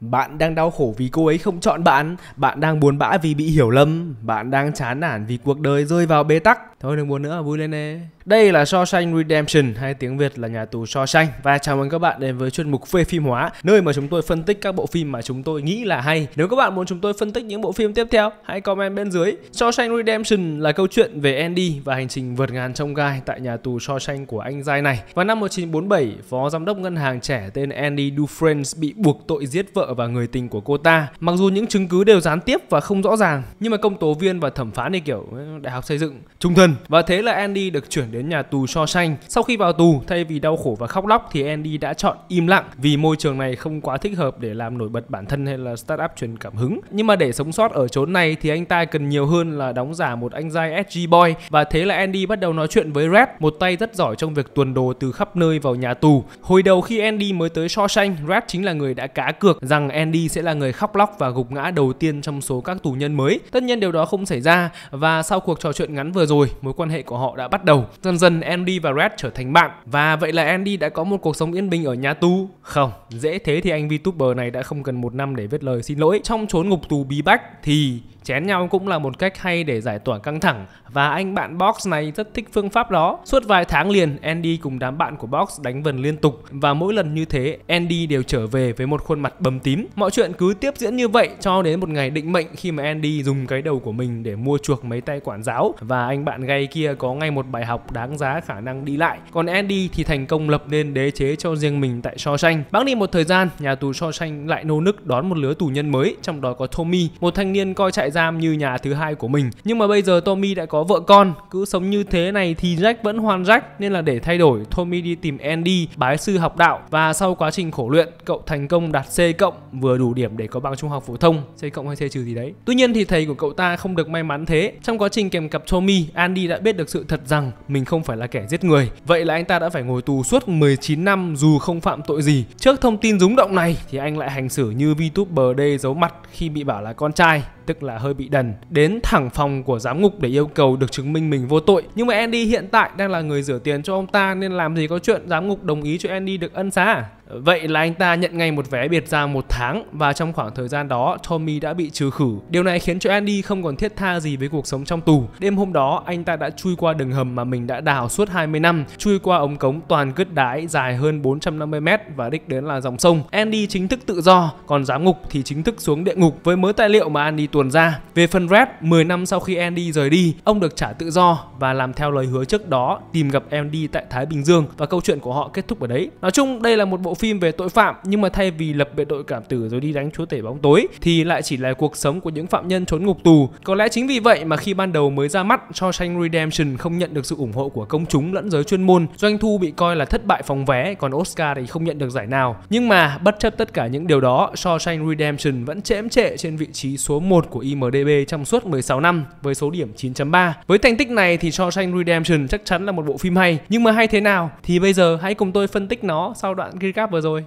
Bạn đang đau khổ vì cô ấy không chọn bạn Bạn đang buồn bã vì bị hiểu lầm Bạn đang chán nản vì cuộc đời rơi vào bế tắc Thôi đừng buồn nữa, vui lên nè Đây là Shawshank Redemption hay tiếng Việt là nhà tù Shawshank Và chào mừng các bạn đến với chuyên mục phê phim hóa Nơi mà chúng tôi phân tích các bộ phim mà chúng tôi nghĩ là hay Nếu các bạn muốn chúng tôi phân tích những bộ phim tiếp theo Hãy comment bên dưới Shawshank Redemption là câu chuyện về Andy và hành trình vượt ngàn trong gai Tại nhà tù Shawshank của anh Giai này Vào năm 1947, phó giám đốc ngân hàng trẻ tên Andy Dufresne bị buộc tội giết vợ và người tình của cô ta mặc dù những chứng cứ đều gián tiếp và không rõ ràng nhưng mà công tố viên và thẩm phán thì kiểu ừ, đại học xây dựng trung thân và thế là Andy được chuyển đến nhà tù so xanh sau khi vào tù thay vì đau khổ và khóc lóc thì Andy đã chọn im lặng vì môi trường này không quá thích hợp để làm nổi bật bản thân hay là start up truyền cảm hứng nhưng mà để sống sót ở chốn này thì anh ta cần nhiều hơn là đóng giả một anh trai SG boy và thế là Andy bắt đầu nói chuyện với Red một tay rất giỏi trong việc tuần đồ từ khắp nơi vào nhà tù hồi đầu khi Andy mới tới so xanh Red chính là người đã cá cược rằng rằng Andy sẽ là người khóc lóc và gục ngã đầu tiên trong số các tù nhân mới. Tất nhiên điều đó không xảy ra và sau cuộc trò chuyện ngắn vừa rồi, mối quan hệ của họ đã bắt đầu. Dần dần Andy và Red trở thành bạn và vậy là Andy đã có một cuộc sống yên bình ở nhà tù. Không, dễ thế thì anh VTuber này đã không cần một năm để viết lời xin lỗi. Trong trốn ngục tù bí bách thì Chén nhau cũng là một cách hay để giải tỏa căng thẳng và anh bạn Box này rất thích phương pháp đó. Suốt vài tháng liền, Andy cùng đám bạn của Box đánh vần liên tục và mỗi lần như thế, Andy đều trở về với một khuôn mặt bầm tím. Mọi chuyện cứ tiếp diễn như vậy cho đến một ngày định mệnh khi mà Andy dùng cái đầu của mình để mua chuộc mấy tay quản giáo và anh bạn gay kia có ngay một bài học đáng giá khả năng đi lại. Còn Andy thì thành công lập nên đế chế cho riêng mình tại Shawshank. Bẵng đi một thời gian, nhà tù Shawshank lại nô nức đón một lứa tù nhân mới, trong đó có Tommy, một thanh niên coi chạy ra giam như nhà thứ hai của mình nhưng mà bây giờ Tommy đã có vợ con cứ sống như thế này thì Jack vẫn hoan Jack nên là để thay đổi Tommy đi tìm Andy bái sư học đạo và sau quá trình khổ luyện cậu thành công đạt C cộng vừa đủ điểm để có bằng trung học phổ thông C cộng hay C trừ gì đấy tuy nhiên thì thầy của cậu ta không được may mắn thế trong quá trình kèm cặp Tommy Andy đã biết được sự thật rằng mình không phải là kẻ giết người vậy là anh ta đã phải ngồi tù suốt 19 năm dù không phạm tội gì trước thông tin rúng động này thì anh lại hành xử như VTuber đê giấu mặt khi bị bảo là con trai tức là hơi bị đần, đến thẳng phòng của giám ngục để yêu cầu được chứng minh mình vô tội. Nhưng mà Andy hiện tại đang là người rửa tiền cho ông ta nên làm gì có chuyện giám ngục đồng ý cho Andy được ân xá à? Vậy là anh ta nhận ngay một vé biệt ra một tháng và trong khoảng thời gian đó Tommy đã bị trừ khử. Điều này khiến cho Andy không còn thiết tha gì với cuộc sống trong tù. Đêm hôm đó anh ta đã chui qua đường hầm mà mình đã đào suốt 20 năm, chui qua ống cống toàn cứt đái dài hơn 450 mét và đích đến là dòng sông. Andy chính thức tự do, còn giám ngục thì chính thức xuống địa ngục với mớ tài liệu mà Andy tuồn ra. Về phần Red, 10 năm sau khi Andy rời đi, ông được trả tự do và làm theo lời hứa trước đó tìm gặp Andy tại Thái Bình Dương và câu chuyện của họ kết thúc ở đấy. Nói chung đây là một bộ phim về tội phạm nhưng mà thay vì lập biệt đội cảm tử rồi đi đánh chúa tể bóng tối thì lại chỉ là cuộc sống của những phạm nhân trốn ngục tù. Có lẽ chính vì vậy mà khi ban đầu mới ra mắt, Shawshank Redemption không nhận được sự ủng hộ của công chúng lẫn giới chuyên môn, doanh thu bị coi là thất bại phòng vé, còn Oscar thì không nhận được giải nào. Nhưng mà bất chấp tất cả những điều đó, Shawshank Redemption vẫn chễm trệ trên vị trí số 1 của IMDb trong suốt 16 năm với số điểm 9.3. Với thành tích này thì Shawshank Redemption chắc chắn là một bộ phim hay, nhưng mà hay thế nào thì bây giờ hãy cùng tôi phân tích nó sau đoạn recap vừa rồi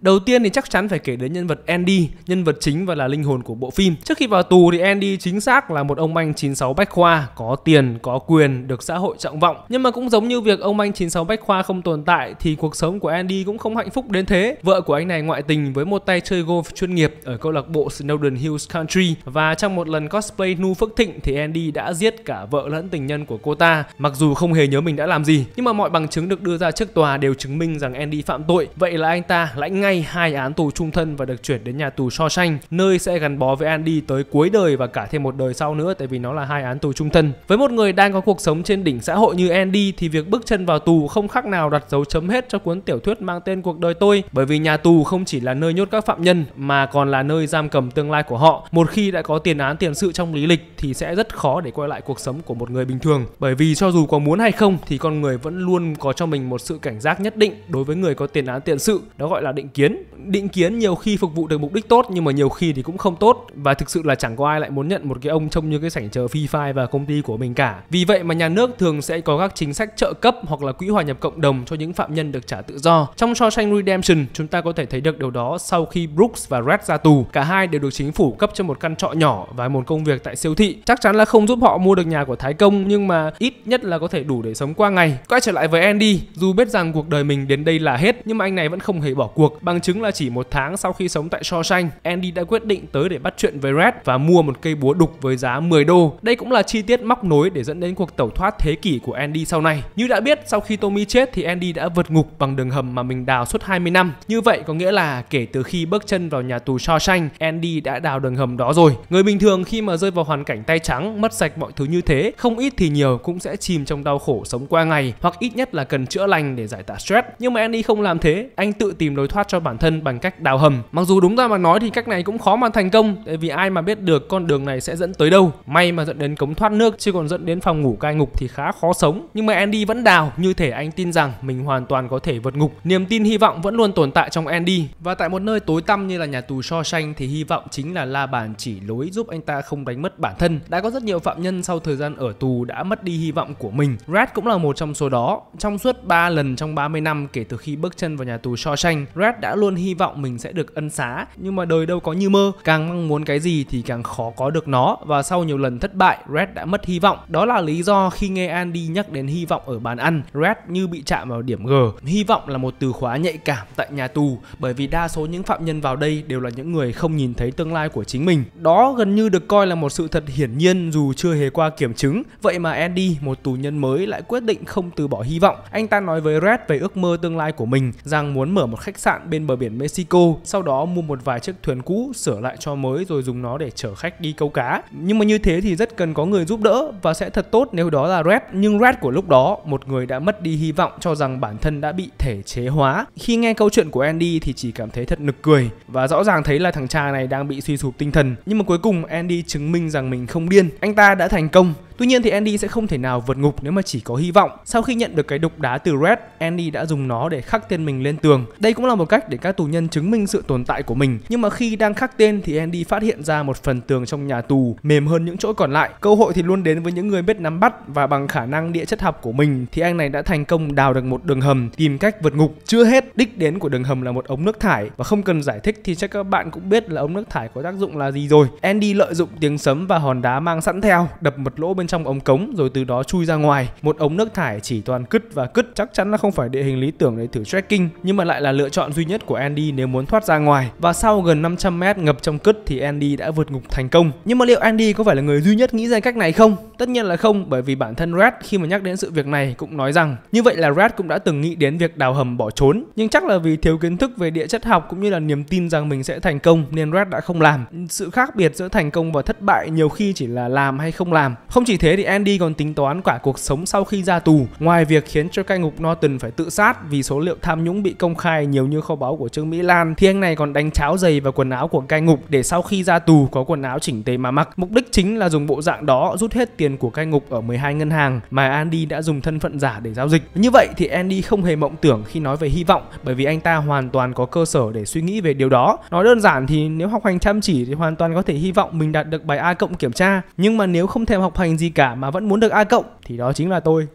Đầu tiên thì chắc chắn phải kể đến nhân vật Andy, nhân vật chính và là linh hồn của bộ phim. Trước khi vào tù thì Andy chính xác là một ông anh 96 Bách Khoa, có tiền, có quyền, được xã hội trọng vọng. Nhưng mà cũng giống như việc ông anh 96 Bách Khoa không tồn tại thì cuộc sống của Andy cũng không hạnh phúc đến thế. Vợ của anh này ngoại tình với một tay chơi golf chuyên nghiệp ở câu lạc bộ Snowden Hills Country và trong một lần cosplay Nu Phước Thịnh thì Andy đã giết cả vợ lẫn tình nhân của cô ta, mặc dù không hề nhớ mình đã làm gì. Nhưng mà mọi bằng chứng được đưa ra trước tòa đều chứng minh rằng Andy phạm tội, vậy là anh ta lãnh ngay ngay hai án tù trung thân và được chuyển đến nhà tù so sanh nơi sẽ gắn bó với Andy tới cuối đời và cả thêm một đời sau nữa tại vì nó là hai án tù trung thân. Với một người đang có cuộc sống trên đỉnh xã hội như Andy thì việc bước chân vào tù không khác nào đặt dấu chấm hết cho cuốn tiểu thuyết mang tên cuộc đời tôi bởi vì nhà tù không chỉ là nơi nhốt các phạm nhân mà còn là nơi giam cầm tương lai của họ. Một khi đã có tiền án tiền sự trong lý lịch thì sẽ rất khó để quay lại cuộc sống của một người bình thường bởi vì cho dù có muốn hay không thì con người vẫn luôn có cho mình một sự cảnh giác nhất định đối với người có tiền án tiền sự đó gọi là định kiến kiến định kiến nhiều khi phục vụ được mục đích tốt nhưng mà nhiều khi thì cũng không tốt và thực sự là chẳng có ai lại muốn nhận một cái ông trông như cái sảnh chờ phi và công ty của mình cả vì vậy mà nhà nước thường sẽ có các chính sách trợ cấp hoặc là quỹ hòa nhập cộng đồng cho những phạm nhân được trả tự do trong Shawshank Redemption chúng ta có thể thấy được điều đó sau khi Brooks và Red ra tù cả hai đều được chính phủ cấp cho một căn trọ nhỏ và một công việc tại siêu thị chắc chắn là không giúp họ mua được nhà của Thái Công nhưng mà ít nhất là có thể đủ để sống qua ngày quay trở lại với Andy dù biết rằng cuộc đời mình đến đây là hết nhưng mà anh này vẫn không hề bỏ cuộc Bằng chứng là chỉ một tháng sau khi sống tại Shawshank, Andy đã quyết định tới để bắt chuyện với Red và mua một cây búa đục với giá 10 đô. Đây cũng là chi tiết móc nối để dẫn đến cuộc tẩu thoát thế kỷ của Andy sau này. Như đã biết, sau khi Tommy chết thì Andy đã vượt ngục bằng đường hầm mà mình đào suốt 20 năm. Như vậy có nghĩa là kể từ khi bước chân vào nhà tù Shawshank, Andy đã đào đường hầm đó rồi. Người bình thường khi mà rơi vào hoàn cảnh tay trắng, mất sạch mọi thứ như thế, không ít thì nhiều cũng sẽ chìm trong đau khổ sống qua ngày hoặc ít nhất là cần chữa lành để giải tỏa stress. Nhưng mà Andy không làm thế, anh tự tìm lối thoát cho bản thân bằng cách đào hầm mặc dù đúng ra mà nói thì cách này cũng khó mà thành công tại vì ai mà biết được con đường này sẽ dẫn tới đâu may mà dẫn đến cống thoát nước chứ còn dẫn đến phòng ngủ cai ngục thì khá khó sống nhưng mà Andy vẫn đào như thể anh tin rằng mình hoàn toàn có thể vượt ngục niềm tin hy vọng vẫn luôn tồn tại trong Andy và tại một nơi tối tăm như là nhà tù Shawshank thì hy vọng chính là la bàn chỉ lối giúp anh ta không đánh mất bản thân đã có rất nhiều phạm nhân sau thời gian ở tù đã mất đi hy vọng của mình Red cũng là một trong số đó trong suốt 3 lần trong 30 năm kể từ khi bước chân vào nhà tù Shawshank Red đã đã luôn hy vọng mình sẽ được ân xá nhưng mà đời đâu có như mơ càng mong muốn cái gì thì càng khó có được nó và sau nhiều lần thất bại Red đã mất hy vọng đó là lý do khi nghe Andy nhắc đến hy vọng ở bàn ăn Red như bị chạm vào điểm G hy vọng là một từ khóa nhạy cảm tại nhà tù bởi vì đa số những phạm nhân vào đây đều là những người không nhìn thấy tương lai của chính mình đó gần như được coi là một sự thật hiển nhiên dù chưa hề qua kiểm chứng vậy mà Andy một tù nhân mới lại quyết định không từ bỏ hy vọng anh ta nói với Red về ước mơ tương lai của mình rằng muốn mở một khách sạn bên bên bờ biển Mexico, sau đó mua một vài chiếc thuyền cũ sửa lại cho mới rồi dùng nó để chở khách đi câu cá. Nhưng mà như thế thì rất cần có người giúp đỡ và sẽ thật tốt nếu đó là Red, nhưng Red của lúc đó, một người đã mất đi hy vọng cho rằng bản thân đã bị thể chế hóa. Khi nghe câu chuyện của Andy thì chỉ cảm thấy thật nực cười và rõ ràng thấy là thằng cha này đang bị suy sụp tinh thần. Nhưng mà cuối cùng Andy chứng minh rằng mình không điên, anh ta đã thành công Tuy nhiên thì Andy sẽ không thể nào vượt ngục nếu mà chỉ có hy vọng. Sau khi nhận được cái đục đá từ Red, Andy đã dùng nó để khắc tên mình lên tường. Đây cũng là một cách để các tù nhân chứng minh sự tồn tại của mình. Nhưng mà khi đang khắc tên thì Andy phát hiện ra một phần tường trong nhà tù mềm hơn những chỗ còn lại. Cơ hội thì luôn đến với những người biết nắm bắt và bằng khả năng địa chất học của mình thì anh này đã thành công đào được một đường hầm tìm cách vượt ngục. Chưa hết, đích đến của đường hầm là một ống nước thải và không cần giải thích thì chắc các bạn cũng biết là ống nước thải có tác dụng là gì rồi. Andy lợi dụng tiếng sấm và hòn đá mang sẵn theo đập một lỗ bên trong ống cống rồi từ đó chui ra ngoài. Một ống nước thải chỉ toàn cứt và cứt chắc chắn là không phải địa hình lý tưởng để thử trekking nhưng mà lại là lựa chọn duy nhất của Andy nếu muốn thoát ra ngoài. Và sau gần 500 mét ngập trong cứt thì Andy đã vượt ngục thành công. Nhưng mà liệu Andy có phải là người duy nhất nghĩ ra cách này không? Tất nhiên là không bởi vì bản thân Red khi mà nhắc đến sự việc này cũng nói rằng như vậy là Red cũng đã từng nghĩ đến việc đào hầm bỏ trốn nhưng chắc là vì thiếu kiến thức về địa chất học cũng như là niềm tin rằng mình sẽ thành công nên Red đã không làm. Sự khác biệt giữa thành công và thất bại nhiều khi chỉ là làm hay không làm. Không chỉ thế thì Andy còn tính toán cả cuộc sống sau khi ra tù, ngoài việc khiến cho cai ngục Norton phải tự sát vì số liệu tham nhũng bị công khai nhiều như kho báu của Trương Mỹ Lan, thì anh này còn đánh cháo giày và quần áo của cai ngục để sau khi ra tù có quần áo chỉnh tề mà mặc. Mục đích chính là dùng bộ dạng đó rút hết tiền của cai ngục ở 12 ngân hàng mà Andy đã dùng thân phận giả để giao dịch. Như vậy thì Andy không hề mộng tưởng khi nói về hy vọng bởi vì anh ta hoàn toàn có cơ sở để suy nghĩ về điều đó. Nói đơn giản thì nếu học hành chăm chỉ thì hoàn toàn có thể hy vọng mình đạt được bài A cộng kiểm tra, nhưng mà nếu không thèm học hành gì cả mà vẫn muốn được A cộng thì đó chính là tôi.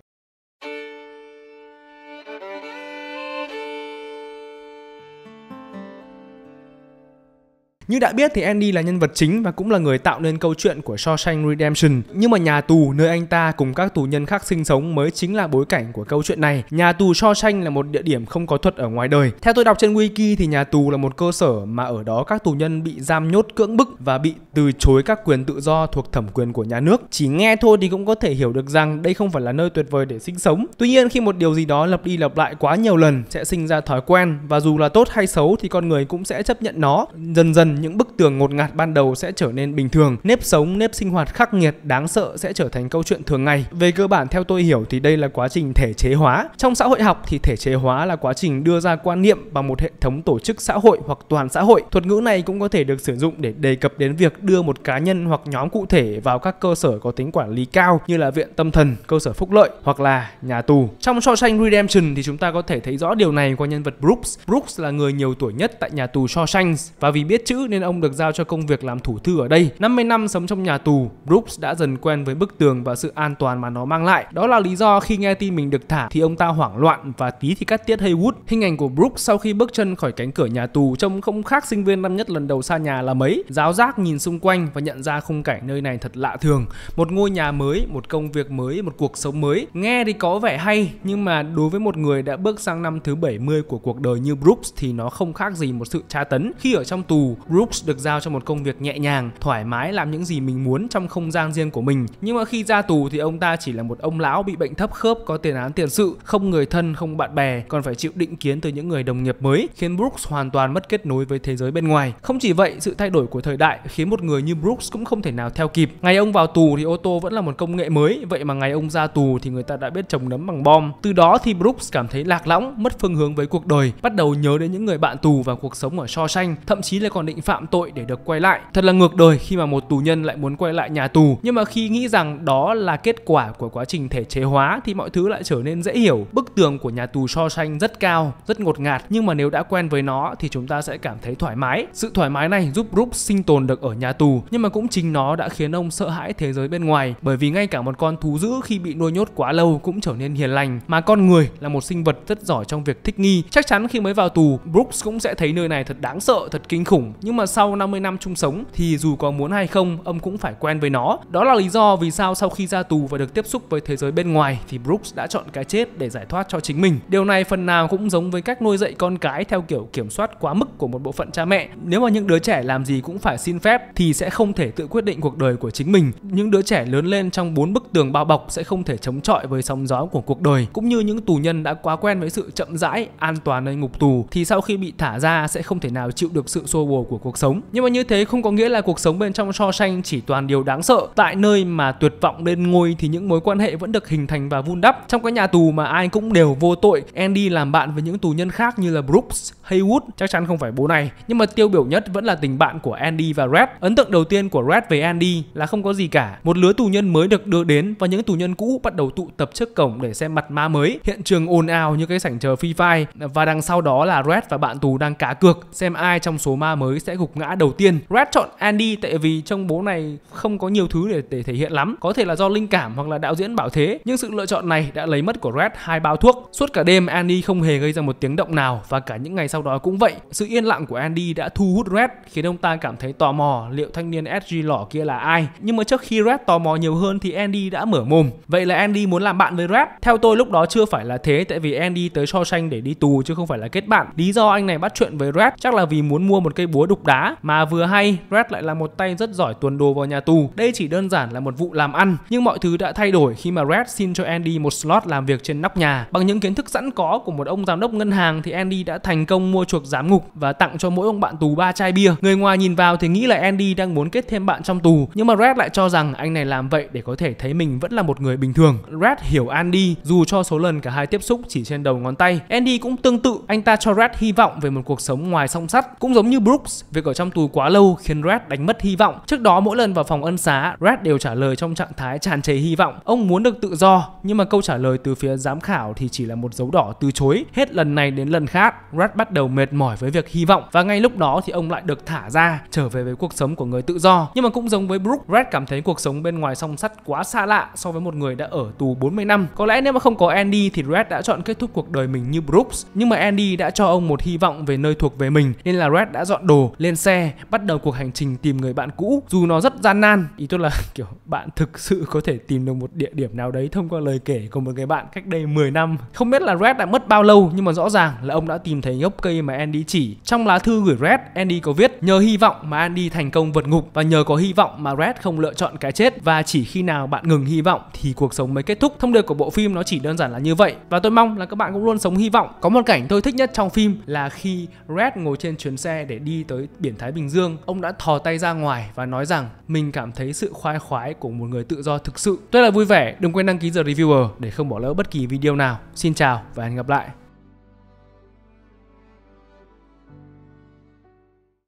Như đã biết thì Andy là nhân vật chính và cũng là người tạo nên câu chuyện của Shawshank Redemption. Nhưng mà nhà tù nơi anh ta cùng các tù nhân khác sinh sống mới chính là bối cảnh của câu chuyện này. Nhà tù Shawshank là một địa điểm không có thuật ở ngoài đời. Theo tôi đọc trên wiki thì nhà tù là một cơ sở mà ở đó các tù nhân bị giam nhốt cưỡng bức và bị từ chối các quyền tự do thuộc thẩm quyền của nhà nước. Chỉ nghe thôi thì cũng có thể hiểu được rằng đây không phải là nơi tuyệt vời để sinh sống. Tuy nhiên khi một điều gì đó lặp đi lặp lại quá nhiều lần sẽ sinh ra thói quen và dù là tốt hay xấu thì con người cũng sẽ chấp nhận nó. Dần dần những bức tường ngột ngạt ban đầu sẽ trở nên bình thường, nếp sống, nếp sinh hoạt khắc nghiệt đáng sợ sẽ trở thành câu chuyện thường ngày. Về cơ bản theo tôi hiểu thì đây là quá trình thể chế hóa. Trong xã hội học thì thể chế hóa là quá trình đưa ra quan niệm bằng một hệ thống tổ chức xã hội hoặc toàn xã hội. Thuật ngữ này cũng có thể được sử dụng để đề cập đến việc đưa một cá nhân hoặc nhóm cụ thể vào các cơ sở có tính quản lý cao như là viện tâm thần, cơ sở phúc lợi hoặc là nhà tù. Trong Shawshank Redemption thì chúng ta có thể thấy rõ điều này qua nhân vật Brooks. Brooks là người nhiều tuổi nhất tại nhà tù Shawshank và vì biết chữ nên ông được giao cho công việc làm thủ thư ở đây. 50 năm sống trong nhà tù, Brooks đã dần quen với bức tường và sự an toàn mà nó mang lại. Đó là lý do khi nghe tin mình được thả thì ông ta hoảng loạn và tí thì cắt tiết Haywood. Hình ảnh của Brooks sau khi bước chân khỏi cánh cửa nhà tù trông không khác sinh viên năm nhất lần đầu xa nhà là mấy. Giáo giác nhìn xung quanh và nhận ra khung cảnh nơi này thật lạ thường. Một ngôi nhà mới, một công việc mới, một cuộc sống mới. Nghe thì có vẻ hay nhưng mà đối với một người đã bước sang năm thứ 70 của cuộc đời như Brooks thì nó không khác gì một sự tra tấn. Khi ở trong tù, Brooks được giao cho một công việc nhẹ nhàng, thoải mái làm những gì mình muốn trong không gian riêng của mình. Nhưng mà khi ra tù thì ông ta chỉ là một ông lão bị bệnh thấp khớp có tiền án tiền sự, không người thân, không bạn bè, còn phải chịu định kiến từ những người đồng nghiệp mới, khiến Brooks hoàn toàn mất kết nối với thế giới bên ngoài. Không chỉ vậy, sự thay đổi của thời đại khiến một người như Brooks cũng không thể nào theo kịp. Ngày ông vào tù thì ô tô vẫn là một công nghệ mới, vậy mà ngày ông ra tù thì người ta đã biết trồng nấm bằng bom. Từ đó thì Brooks cảm thấy lạc lõng, mất phương hướng với cuộc đời, bắt đầu nhớ đến những người bạn tù và cuộc sống ở so sanh, thậm chí là còn định phạm tội để được quay lại. Thật là ngược đời khi mà một tù nhân lại muốn quay lại nhà tù, nhưng mà khi nghĩ rằng đó là kết quả của quá trình thể chế hóa thì mọi thứ lại trở nên dễ hiểu. Bức tường của nhà tù so sanh rất cao, rất ngột ngạt, nhưng mà nếu đã quen với nó thì chúng ta sẽ cảm thấy thoải mái. Sự thoải mái này giúp Brooks sinh tồn được ở nhà tù, nhưng mà cũng chính nó đã khiến ông sợ hãi thế giới bên ngoài, bởi vì ngay cả một con thú dữ khi bị nuôi nhốt quá lâu cũng trở nên hiền lành, mà con người là một sinh vật rất giỏi trong việc thích nghi. Chắc chắn khi mới vào tù, Brooks cũng sẽ thấy nơi này thật đáng sợ, thật kinh khủng, nhưng mà sau 50 năm chung sống thì dù có muốn hay không, ông cũng phải quen với nó. Đó là lý do vì sao sau khi ra tù và được tiếp xúc với thế giới bên ngoài thì Brooks đã chọn cái chết để giải thoát cho chính mình. Điều này phần nào cũng giống với cách nuôi dạy con cái theo kiểu kiểm soát quá mức của một bộ phận cha mẹ. Nếu mà những đứa trẻ làm gì cũng phải xin phép thì sẽ không thể tự quyết định cuộc đời của chính mình. Những đứa trẻ lớn lên trong bốn bức tường bao bọc sẽ không thể chống chọi với sóng gió của cuộc đời. Cũng như những tù nhân đã quá quen với sự chậm rãi, an toàn nơi ngục tù thì sau khi bị thả ra sẽ không thể nào chịu được sự xô bồ của cuộc sống. Nhưng mà như thế không có nghĩa là cuộc sống bên trong so sanh chỉ toàn điều đáng sợ. Tại nơi mà tuyệt vọng lên ngôi thì những mối quan hệ vẫn được hình thành và vun đắp. Trong cái nhà tù mà ai cũng đều vô tội, Andy làm bạn với những tù nhân khác như là Brooks, Haywood chắc chắn không phải bố này nhưng mà tiêu biểu nhất vẫn là tình bạn của Andy và Red ấn tượng đầu tiên của Red về Andy là không có gì cả một lứa tù nhân mới được đưa đến và những tù nhân cũ bắt đầu tụ tập trước cổng để xem mặt ma mới hiện trường ồn ào như cái sảnh chờ phi Fire và đằng sau đó là Red và bạn tù đang cá cược xem ai trong số ma mới sẽ gục ngã đầu tiên Red chọn Andy tại vì trong bố này không có nhiều thứ để, để thể hiện lắm có thể là do linh cảm hoặc là đạo diễn bảo thế nhưng sự lựa chọn này đã lấy mất của Red hai bao thuốc suốt cả đêm Andy không hề gây ra một tiếng động nào và cả những ngày sau sau đó cũng vậy. Sự yên lặng của Andy đã thu hút Red khiến ông ta cảm thấy tò mò liệu thanh niên SG lỏ kia là ai. Nhưng mà trước khi Red tò mò nhiều hơn thì Andy đã mở mồm. Vậy là Andy muốn làm bạn với Red. Theo tôi lúc đó chưa phải là thế tại vì Andy tới so xanh để đi tù chứ không phải là kết bạn. Lý do anh này bắt chuyện với Red chắc là vì muốn mua một cây búa đục đá mà vừa hay Red lại là một tay rất giỏi tuần đồ vào nhà tù. Đây chỉ đơn giản là một vụ làm ăn nhưng mọi thứ đã thay đổi khi mà Red xin cho Andy một slot làm việc trên nóc nhà. Bằng những kiến thức sẵn có của một ông giám đốc ngân hàng thì Andy đã thành công ông mua chuộc giám ngục và tặng cho mỗi ông bạn tù ba chai bia. Người ngoài nhìn vào thì nghĩ là Andy đang muốn kết thêm bạn trong tù, nhưng mà Red lại cho rằng anh này làm vậy để có thể thấy mình vẫn là một người bình thường. Red hiểu Andy dù cho số lần cả hai tiếp xúc chỉ trên đầu ngón tay. Andy cũng tương tự, anh ta cho Red hy vọng về một cuộc sống ngoài song sắt. Cũng giống như Brooks, việc ở trong tù quá lâu khiến Red đánh mất hy vọng. Trước đó mỗi lần vào phòng ân xá, Red đều trả lời trong trạng thái tràn trề hy vọng. Ông muốn được tự do, nhưng mà câu trả lời từ phía giám khảo thì chỉ là một dấu đỏ từ chối. Hết lần này đến lần khác, Red bắt đầu mệt mỏi với việc hy vọng và ngay lúc đó thì ông lại được thả ra trở về với cuộc sống của người tự do. Nhưng mà cũng giống với Brooke, Red cảm thấy cuộc sống bên ngoài song sắt quá xa lạ so với một người đã ở tù 40 năm. Có lẽ nếu mà không có Andy thì Red đã chọn kết thúc cuộc đời mình như Brooks, nhưng mà Andy đã cho ông một hy vọng về nơi thuộc về mình nên là Red đã dọn đồ, lên xe, bắt đầu cuộc hành trình tìm người bạn cũ dù nó rất gian nan. Ý tôi là kiểu bạn thực sự có thể tìm được một địa điểm nào đấy thông qua lời kể của một người bạn cách đây 10 năm. Không biết là Red đã mất bao lâu nhưng mà rõ ràng là ông đã tìm thấy gốc cây mà Andy chỉ. Trong lá thư gửi Red, Andy có viết nhờ hy vọng mà Andy thành công vượt ngục và nhờ có hy vọng mà Red không lựa chọn cái chết và chỉ khi nào bạn ngừng hy vọng thì cuộc sống mới kết thúc. Thông điệp của bộ phim nó chỉ đơn giản là như vậy và tôi mong là các bạn cũng luôn sống hy vọng. Có một cảnh tôi thích nhất trong phim là khi Red ngồi trên chuyến xe để đi tới biển Thái Bình Dương, ông đã thò tay ra ngoài và nói rằng mình cảm thấy sự khoai khoái của một người tự do thực sự. Rất là vui vẻ, đừng quên đăng ký The Reviewer để không bỏ lỡ bất kỳ video nào. Xin chào và hẹn gặp lại.